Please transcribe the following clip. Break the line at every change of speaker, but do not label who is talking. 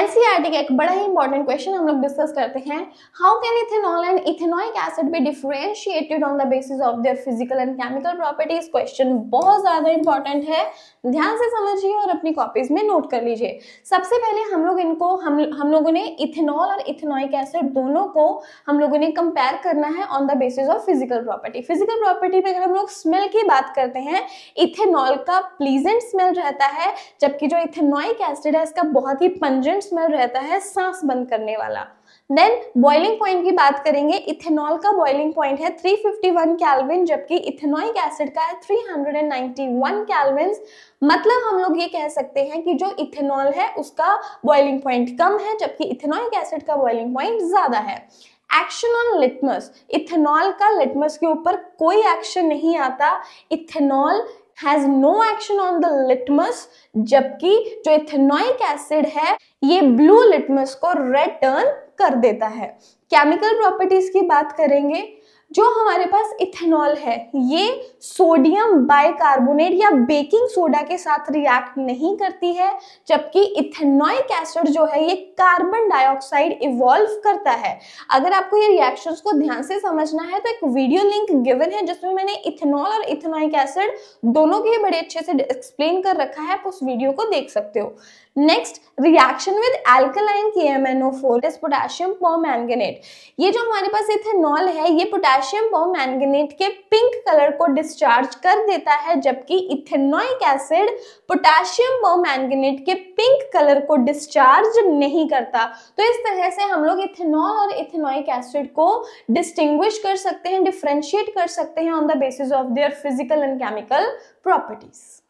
NCERT का एक बड़ा ही इंपॉर्टेंट क्वेश्चन हम लोग डिस्कस करते हैं how can ethanol and ethanoic acid be differentiated on the basis of their physical and chemical properties question बहुत ज़्यादा इंपॉर्टेंट है ध्यान से समझिए और अपनी कॉपीज में नोट कर लीजिए सबसे पहले हम लोग इनको हम हम लोगों ने इथेनॉल और इथेनॉइक एसिड दोनों को हम लोगों ने कंपेयर करना है on the basis of physical property physical property में अगर हम लोग स्मेल की बात करते हैं इथेनॉल का प्लीजेंट स्मेल रहता है जबकि जो इथेनॉइक एसिड है इसका बहुत ही पंजेंट स्मेल रहता है सांस बंद करने वाला देन बॉइलिंग पॉइंट की बात करेंगे इथेनॉल का बॉइलिंग पॉइंट है 351 कैल्विन जबकि इथेनॉइक एसिड का है 391 कैल्विन मतलब हम लोग ये कह सकते हैं कि जो इथेनॉल है उसका बॉइलिंग पॉइंट कम है जबकि इथेनॉइक एसिड का बॉइलिंग पॉइंट ज्यादा है एक्शन ऑन लिटमस इथेनॉल का लिटमस के ऊपर कोई एक्शन नहीं आता ethanol has no action on the litmus जबकि जो इथेनॉइक एसिड है ये ब्लू लिटमस को रेड टर्न कर देता है केमिकल प्रॉपर्टीज की बात करेंगे जो हमारे पास इथेनॉल है ये सोडियम बाइकार्बोनेट या बेकिंग सोडा के साथ रिएक्ट नहीं करती है जबकि इथेनॉइक एसिड जो है ये कार्बन डाइऑक्साइड इवॉल्व करता है अगर आपको ये रिएक्शंस को ध्यान से समझना है तो एक वीडियो लिंक गिवन है जिसमें मैंने इथेनॉल और इथेनॉइक एसिड दोनों के बड़े अच्छे से एक्सप्लेन कर रखा है आप उस वीडियो को देख सकते हो next reaction with alkaline K M N O four is potassium permanganate ये जो हमारे पास इथेनॉल है ये पोटेशियम पर मैंगनेट के पिंक कलर को डिस्चार्ज कर देता है जबकि ethanoic acid potassium permanganate के पिंक कलर को डिस्चार्ज नहीं करता तो इस तरह से हम लोग इथेनॉल और इथेनॉइक एसिड को डिस्टिंग्विश कर सकते हैं डिफ्रेंशिएट कर सकते हैं on the basis of their physical and chemical properties